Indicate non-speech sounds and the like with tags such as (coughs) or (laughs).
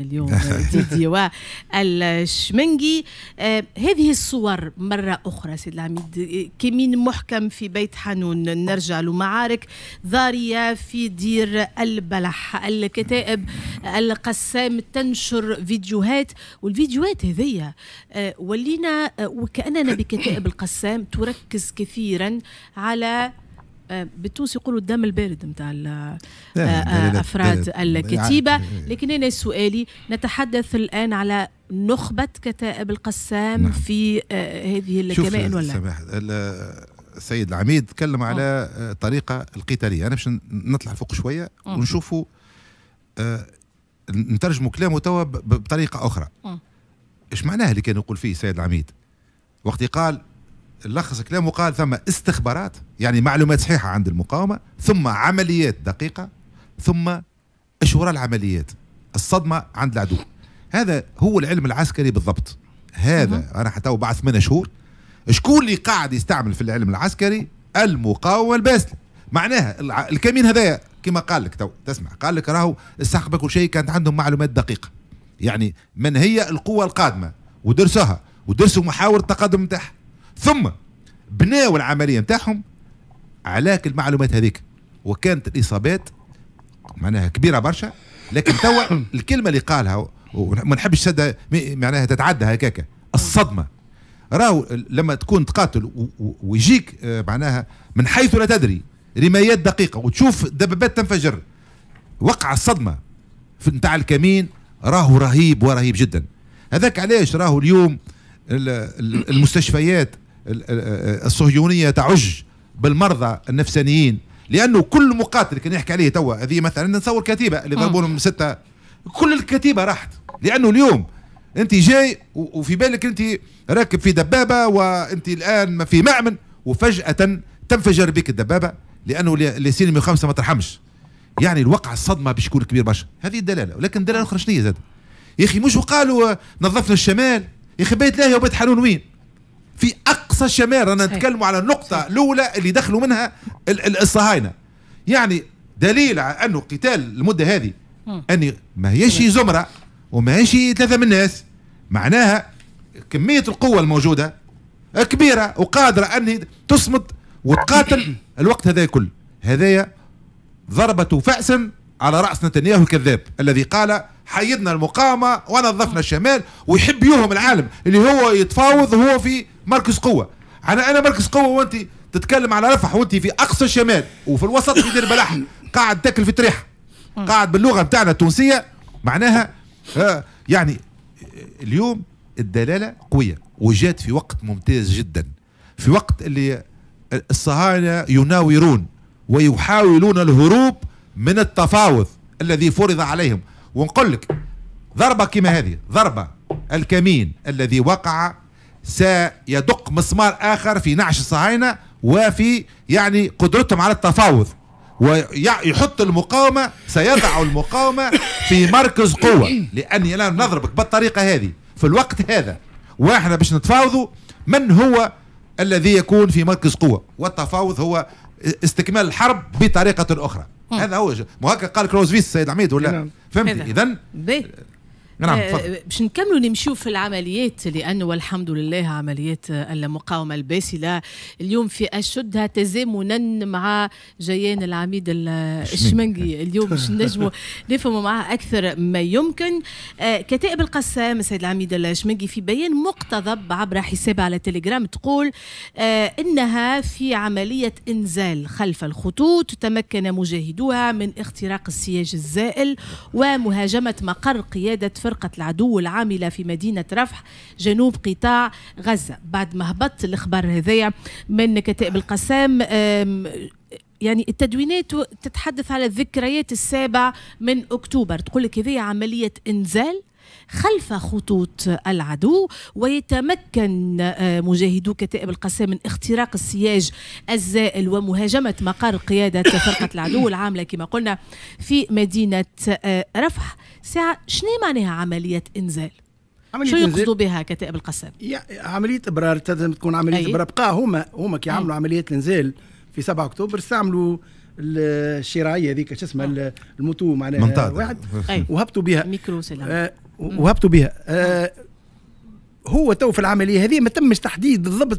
اليوم آه، ديدي الشمنجي آه، هذه الصور مرة أخرى سيد العميد كمين محكم في بيت حنون نرجع لمعارك ضارية في دير البلح الكتائب القسام تنشر فيديوهات والفيديوهات هذية آه، ولينا وكأننا بكتائب القسام تركز كثيرا على آه، بالتونس يقولوا الدم البارد نتاع آه، افراد الكتيبه إيه. لكن انا سؤالي نتحدث الان على نخبه كتائب القسام نعم. في آه، هذه الكمائن ولا سمح. السيد العميد تكلم على نعم. طريقه الطريقه القتاليه انا باش نطلع فوق شويه نعم. ونشوفوا نترجموا كلامه توا بطريقه اخرى نعم. اش معناها اللي كان يقول فيه السيد العميد وقت قال لخص كلامه وقال ثم استخبارات يعني معلومات صحيحه عند المقاومه ثم عمليات دقيقه ثم ايش العمليات الصدمه عند العدو هذا هو العلم العسكري بالضبط هذا مم. انا حتى بعد ثمان شهور شكون اللي قاعد يستعمل في العلم العسكري المقاومه الباسل معناها الكمين هذايا كما قال لك تو تسمع قال لك راهو السحق كل شيء كانت عندهم معلومات دقيقه يعني من هي القوه القادمه ودرسوها ودرسوا محاور التقدم نتاعها ثم بناوا العمليه نتاعهم على المعلومات هذيك وكانت الاصابات معناها كبيره برشا لكن توا (coughs) الكلمه اللي قالها وما نحبش سدها معناها تتعدى هكاك الصدمه راهو لما تكون تقاتل ويجيك آه، معناها من حيث لا تدري رمايات دقيقه وتشوف دبابات تنفجر وقع الصدمه نتاع الكمين راهو رهيب ورهيب جدا هذاك علاش راهو اليوم المستشفيات الصهيونية تعج بالمرضى النفسانيين لأنه كل مقاتل كان يحكي عليه توا هذه مثلا نصور كتيبة اللي ضربونهم آه. ستة كل الكتيبة راحت لأنه اليوم أنت جاي وفي بالك أنت راكب في دبابة وأنت الآن في معمن وفجأة تنفجر بك الدبابة لأنه لسين خمسه ما ترحمش يعني الوقع الصدمة باش يكون كبير برشا هذه الدلالة ولكن الدلالة الأخرى شنو هي زاد يا أخي مش وقالوا نظفنا الشمال يا أخي بيت لاهي وبيت حنون وين في اقصى الشمال رانا نتكلم على النقطه الاولى اللي دخلوا منها الصهاينه يعني دليل على انه قتال المده هذه اني ما هيش زمره وما هيش ثلاثه من الناس معناها كميه القوه الموجوده كبيره وقادره اني تصمد وتقاتل (coughs) الوقت هذا كل هذايا ضربة فأس على رأس نتنياهو الكذاب الذي قال حيدنا المقاومة ونظفنا الشمال ويحب يوهم العالم اللي هو يتفاوض هو في مركز قوه انا انا مركز قوه وانت تتكلم على رفح وانت في اقصى الشمال وفي الوسط في دير بلح قاعد تاكل في تريحه قاعد باللغه بتاعنا التونسيه معناها يعني اليوم الدلاله قويه وجات في وقت ممتاز جدا في وقت اللي الصهاينه يناورون ويحاولون الهروب من التفاوض الذي فرض عليهم ونقول لك ضربه كما هذه ضربه الكمين الذي وقع سيدق مسمار آخر في نعش الصهاينة وفي يعني قدرتهم على التفاوض ويحط المقاومة سيضع (laughs) المقاومة في مركز قوة لأني الآن نضربك بالطريقة هذه في الوقت هذا واحنا باش نتفاوضوا من هو الذي يكون في مركز قوة والتفاوض هو استكمال الحرب بطريقة أخرى هذا هو مو هكا قال كروزفيس السيد عميد ولا نعم. فهمت إذا نعم آه، باش نكملوا نمشيو في العمليات لانه والحمد لله عمليات المقاومه الباسله اليوم في اشدها تزامنا مع جيان العميد الشمنقي (laughs) اليوم باش نجموا نفهموا معاه اكثر ما يمكن آه، كتائب القسام السيد العميد الشمنقي في بيان مقتضب عبر حسابها على تليجرام تقول آه، انها في عمليه انزال خلف الخطوط تمكن مجاهدوها من اختراق السياج الزائل ومهاجمه مقر قياده فرقة العدو العاملة في مدينة رفح جنوب قطاع غزة بعد ما هبط الإخبار هذايا من كتائب القسام يعني التدوينات تتحدث على الذكريات السابع من اكتوبر تقول لك هذه عمليه انزال خلف خطوط العدو ويتمكن آه، مجاهدو كتائب القسام من اختراق السياج الزائل ومهاجمة مقر قيادة فرقة العدو العاملة كما قلنا في مدينة آه، رفح ساعة شنو معناها عملية إنزال؟ عملية شو يقصدوا بها كتائب القسام؟ عملية إبرار تلزم تكون عملية إبرار بقى هما هما كي عملوا عملية الإنزال في 7 أكتوبر استعملوا الشراعيه هذيك شو اسمها آه. الموتو معناها واحد وهبطوا بها ميكرو سلام. وهبطوا بها آه، هو تو في العمليه هذه ما تمش تحديد بالضبط